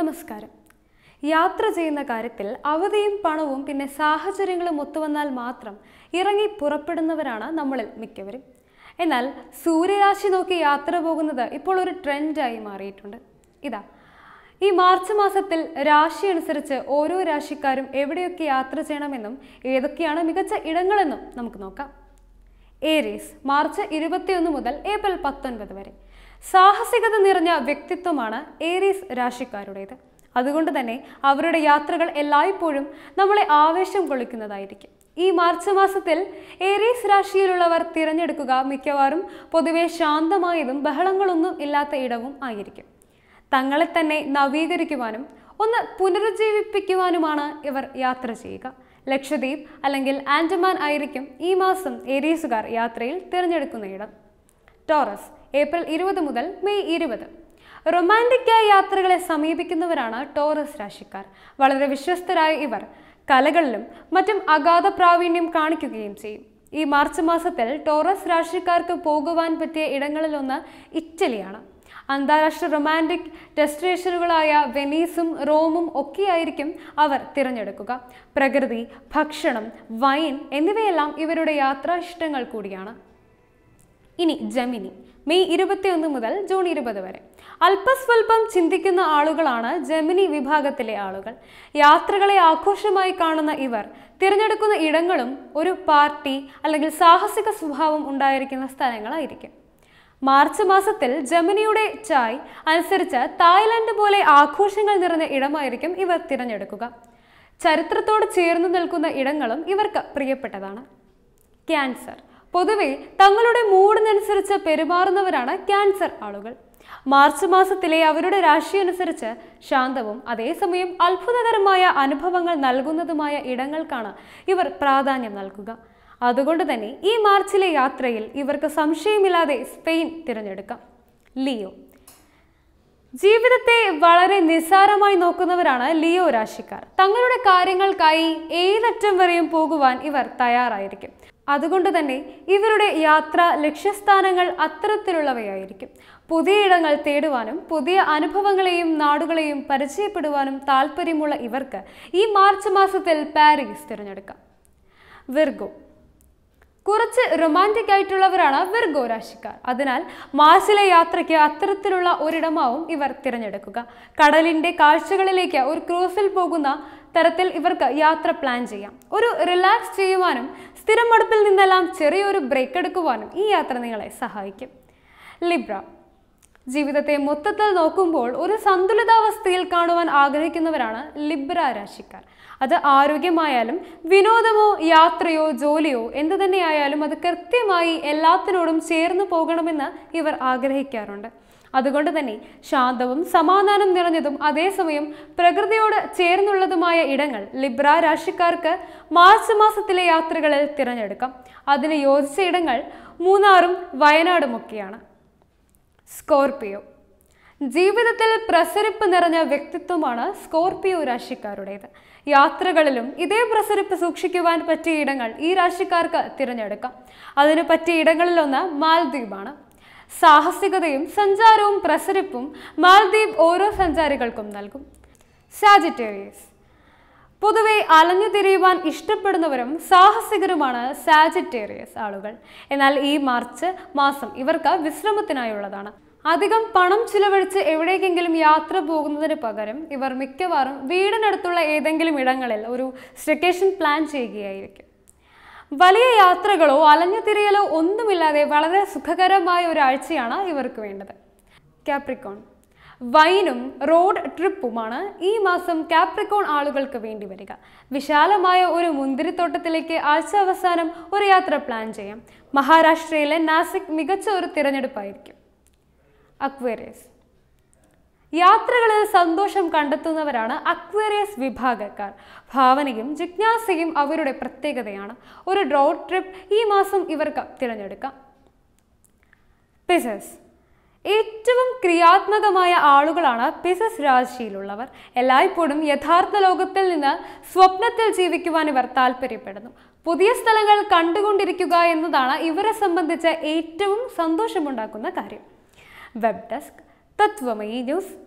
നമസ്കാരം യാത്ര ചെയ്യുന്ന കാര്യത്തിൽ അവധിയും പണവും പിന്നെ സാഹചര്യങ്ങളും ഒത്തുവന്നാൽ മാത്രം ഇറങ്ങി പുറപ്പെടുന്നവരാണ് നമ്മളിൽ മിക്കവരും എന്നാൽ സൂര്യരാശി നോക്കി യാത്ര പോകുന്നത് ഇപ്പോൾ ഒരു ട്രെൻഡായി മാറിയിട്ടുണ്ട് ഇതാ ഈ മാർച്ച് മാസത്തിൽ രാശി അനുസരിച്ച് ഓരോ രാശിക്കാരും എവിടെയൊക്കെ യാത്ര ചെയ്യണമെന്നും ഏതൊക്കെയാണ് മികച്ച ഇടങ്ങളെന്നും നമുക്ക് നോക്കാം ഏരീസ് മാർച്ച് ഇരുപത്തിയൊന്ന് മുതൽ ഏപ്രിൽ പത്തൊൻപത് വരെ സാഹസികത നിറഞ്ഞ വ്യക്തിത്വമാണ് ഏരീസ് രാശിക്കാരുടേത് അതുകൊണ്ട് തന്നെ അവരുടെ യാത്രകൾ എല്ലായ്പ്പോഴും നമ്മളെ ആവേശം കൊള്ളിക്കുന്നതായിരിക്കും ഈ മാർച്ച് മാസത്തിൽ ഏരീസ് രാശിയിലുള്ളവർ തിരഞ്ഞെടുക്കുക മിക്കവാറും പൊതുവെ ശാന്തമായതും ബഹളങ്ങളൊന്നും ഇല്ലാത്ത ഇടവും ആയിരിക്കും തങ്ങളെ തന്നെ നവീകരിക്കുവാനും ഒന്ന് പുനരുജ്ജീവിപ്പിക്കുവാനുമാണ് ഇവർ യാത്ര ചെയ്യുക ലക്ഷദ്വീപ് അല്ലെങ്കിൽ ആൻഡമാൻ ആയിരിക്കും ഈ മാസം ഏരീസുകാർ യാത്രയിൽ തിരഞ്ഞെടുക്കുന്ന ഇടം ടോറസ് ഏപ്രിൽ ഇരുപത് മുതൽ മെയ് ഇരുപത് റൊമാൻറ്റിക്കായ യാത്രകളെ സമീപിക്കുന്നവരാണ് ടോറസ് രാശിക്കാർ വളരെ വിശ്വസ്തരായ ഇവർ കലകളിലും മറ്റും അഗാധ പ്രാവീണ്യം കാണിക്കുകയും ചെയ്യും ഈ മാർച്ച് മാസത്തിൽ ടോറസ് രാശിക്കാർക്ക് പോകുവാൻ പറ്റിയ ഇടങ്ങളിലൊന്ന് ഇറ്റലിയാണ് അന്താരാഷ്ട്ര റൊമാൻറ്റിക് ഡെസ്റ്റിനേഷനുകളായ വെനീസും റോമും ഒക്കെയായിരിക്കും അവർ തിരഞ്ഞെടുക്കുക പ്രകൃതി ഭക്ഷണം വൈൻ എന്നിവയെല്ലാം ഇവരുടെ യാത്രാ ഇഷ്ടങ്ങൾ കൂടിയാണ് ഇനി ജമിനി മെയ് ഇരുപത്തിയൊന്ന് മുതൽ ജൂൺ ഇരുപത് വരെ അല്പസ്വല്പം ചിന്തിക്കുന്ന ആളുകളാണ് ജമിനി വിഭാഗത്തിലെ ആളുകൾ യാത്രകളെ ആഘോഷമായി കാണുന്ന ഇവർ തിരഞ്ഞെടുക്കുന്ന ഇടങ്ങളും ഒരു പാർട്ടി അല്ലെങ്കിൽ സാഹസിക സ്വഭാവം ഉണ്ടായിരിക്കുന്ന സ്ഥലങ്ങളായിരിക്കും മാർച്ച് മാസത്തിൽ ജമിനിയുടെ ചായ് അനുസരിച്ച് തായ്ലാന്റ് പോലെ ആഘോഷങ്ങൾ നിറഞ്ഞ ഇടമായിരിക്കും ഇവർ തിരഞ്ഞെടുക്കുക ചരിത്രത്തോട് ചേർന്ന് നിൽക്കുന്ന ഇടങ്ങളും ഇവർക്ക് പ്രിയപ്പെട്ടതാണ് ക്യാൻസർ പൊതുവെ തങ്ങളുടെ മൂടിനനുസരിച്ച് പെരുമാറുന്നവരാണ് ക്യാൻസർ ആളുകൾ മാർച്ച് മാസത്തിലെ അവരുടെ രാശി അനുസരിച്ച് ശാന്തവും അതേസമയം അത്ഭുതകരമായ അനുഭവങ്ങൾ നൽകുന്നതുമായ ഇടങ്ങൾക്കാണ് ഇവർ പ്രാധാന്യം നൽകുക അതുകൊണ്ട് തന്നെ ഈ മാർച്ചിലെ യാത്രയിൽ ഇവർക്ക് സംശയമില്ലാതെ സ്പെയിൻ തിരഞ്ഞെടുക്കാം ലിയോ ജീവിതത്തെ വളരെ നിസ്സാരമായി നോക്കുന്നവരാണ് ലിയോ രാശിക്കാർ തങ്ങളുടെ കാര്യങ്ങൾക്കായി ഏതറ്റം വരെയും പോകുവാൻ ഇവർ തയ്യാറായിരിക്കും അതുകൊണ്ട് തന്നെ ഇവരുടെ യാത്ര ലക്ഷ്യസ്ഥാനങ്ങൾ അത്തരത്തിലുള്ളവയായിരിക്കും ഇടങ്ങൾ തേടുവാനും പുതിയ അനുഭവങ്ങളെയും നാടുകളെയും പരിചയപ്പെടുവാനും താല്പര്യമുള്ള ഇവർക്ക് ഈ മാർച്ച് മാസത്തിൽ പാരീസ് തിരഞ്ഞെടുക്കാം വിർഗോ കുറച്ച് റൊമാൻറ്റിക് ആയിട്ടുള്ളവരാണ് വിർഗോ രാശിക്കാർ അതിനാൽ മാസിലെ യാത്രയ്ക്ക് അത്തരത്തിലുള്ള ഒരിടമാവും ഇവർ തിരഞ്ഞെടുക്കുക കടലിൻ്റെ കാഴ്ചകളിലേക്ക് ഒരു ക്രൂസിൽ പോകുന്ന തരത്തിൽ ഇവർക്ക് യാത്ര പ്ലാൻ ചെയ്യാം ഒരു റിലാക്സ് ചെയ്യുവാനും സ്ഥിരം മടുപ്പിൽ നിന്നെല്ലാം ചെറിയൊരു ബ്രേക്ക് എടുക്കുവാനും ഈ യാത്ര നിങ്ങളെ സഹായിക്കും ലിബ്ര ജീവിതത്തെ മൊത്തത്തിൽ നോക്കുമ്പോൾ ഒരു സന്തുലിതാവസ്ഥയിൽ കാണുവാൻ ആഗ്രഹിക്കുന്നവരാണ് ലിബ്ര രാശിക്കാർ അത് ആരോഗ്യമായാലും വിനോദമോ യാത്രയോ ജോലിയോ എന്തു തന്നെയായാലും അത് കൃത്യമായി എല്ലാത്തിനോടും ചേർന്ന് പോകണമെന്ന് ഇവർ ആഗ്രഹിക്കാറുണ്ട് അതുകൊണ്ട് തന്നെ ശാന്തവും സമാധാനം നിറഞ്ഞതും അതേസമയം പ്രകൃതിയോട് ചേർന്നുള്ളതുമായ ഇടങ്ങൾ ലിബ്ര രാശിക്കാർക്ക് മാർച്ച് മാസത്തിലെ യാത്രകളിൽ തിരഞ്ഞെടുക്കാം അതിന് യോജിച്ച ഇടങ്ങൾ മൂന്നാറും വയനാടുമൊക്കെയാണ് സ്കോർപിയോ ജീവിതത്തിൽ പ്രസരിപ്പ് നിറഞ്ഞ വ്യക്തിത്വമാണ് സ്കോർപിയോ രാശിക്കാരുടേത് യാത്രകളിലും ഇതേ പ്രസരിപ്പ് സൂക്ഷിക്കുവാൻ പറ്റിയ ഇടങ്ങൾ ഈ രാശിക്കാർക്ക് തിരഞ്ഞെടുക്കാം അതിന് പറ്റിയ ഇടങ്ങളിലൊന്ന് മാൽദ്വീപാണ് സാഹസികതയും സഞ്ചാരവും പ്രസരിപ്പും മാൽദ്വീപ് ഓരോ സഞ്ചാരികൾക്കും നൽകും സാജിറ്റേറിയസ് പൊതുവെ അലഞ്ഞു തിരിയുവാൻ ഇഷ്ടപ്പെടുന്നവരും സാഹസികരുമാണ് സാജിറ്റേറിയസ് ആളുകൾ എന്നാൽ ഈ മാർച്ച് മാസം ഇവർക്ക് വിശ്രമത്തിനായുള്ളതാണ് അധികം പണം ചിലവഴിച്ച് എവിടേക്കെങ്കിലും യാത്ര പോകുന്നതിന് പകരം ഇവർ മിക്കവാറും വീടിനടുത്തുള്ള ഏതെങ്കിലും ഇടങ്ങളിൽ ഒരു സ്റ്റെക്കേഷൻ പ്ലാൻ ചെയ്യുകയായിരിക്കും വലിയ യാത്രകളോ തിരിയലോ ഒന്നുമില്ലാതെ വളരെ സുഖകരമായ ഒരാഴ്ചയാണ് ഇവർക്ക് വേണ്ടത് കാപ്രിക്കോൺ വൈനും റോഡ് ട്രിപ്പുമാണ് ഈ മാസം കാപ്രിക്കോൺ ആളുകൾക്ക് വേണ്ടി വരിക വിശാലമായ ഒരു മുന്തിരിത്തോട്ടത്തിലേക്ക് ആഴ്ച അവസാനം ഒരു യാത്ര പ്ലാൻ ചെയ്യാം മഹാരാഷ്ട്രയിലെ നാസിക് മികച്ച ഒരു തിരഞ്ഞെടുപ്പായിരിക്കും അക്വേറിയസ് യാത്രകളിൽ സന്തോഷം കണ്ടെത്തുന്നവരാണ് അക്വേറിയസ് വിഭാഗക്കാർ ഭാവനയും ജിജ്ഞാസയും അവരുടെ പ്രത്യേകതയാണ് ഒരു ഡ്രോഡ് ട്രിപ്പ് ഈ മാസം ഇവർക്ക് തിരഞ്ഞെടുക്കാം പിസസ് ഏറ്റവും ക്രിയാത്മകമായ ആളുകളാണ് പിസസ് രാശിയിലുള്ളവർ എല്ലായ്പ്പോഴും യഥാർത്ഥ ലോകത്തിൽ നിന്ന് സ്വപ്നത്തിൽ ജീവിക്കുവാൻ ഇവർ താല്പര്യപ്പെടുന്നു പുതിയ സ്ഥലങ്ങൾ കണ്ടുകൊണ്ടിരിക്കുക എന്നതാണ് ഇവരെ സംബന്ധിച്ച് ഏറ്റവും സന്തോഷമുണ്ടാക്കുന്ന കാര്യം വെബ് ഡെസ്ക് तत्वमयी न्यूज़